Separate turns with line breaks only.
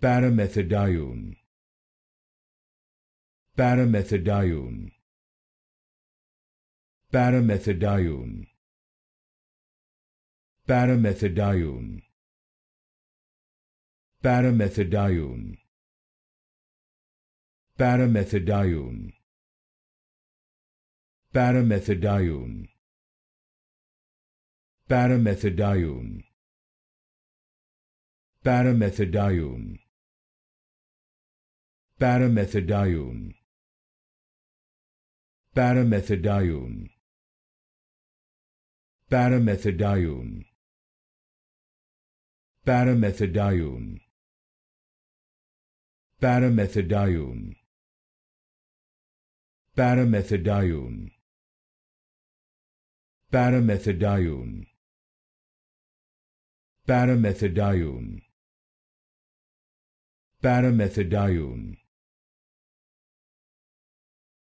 paramethadione paramethadione paramethadione paramethadione paramethadione paramethadione paramethadione paramethadione paramethadione paramethadione paramethadione paramethadione paramethadione paramethadione paramethadione paramethadione paramethadione paramethadione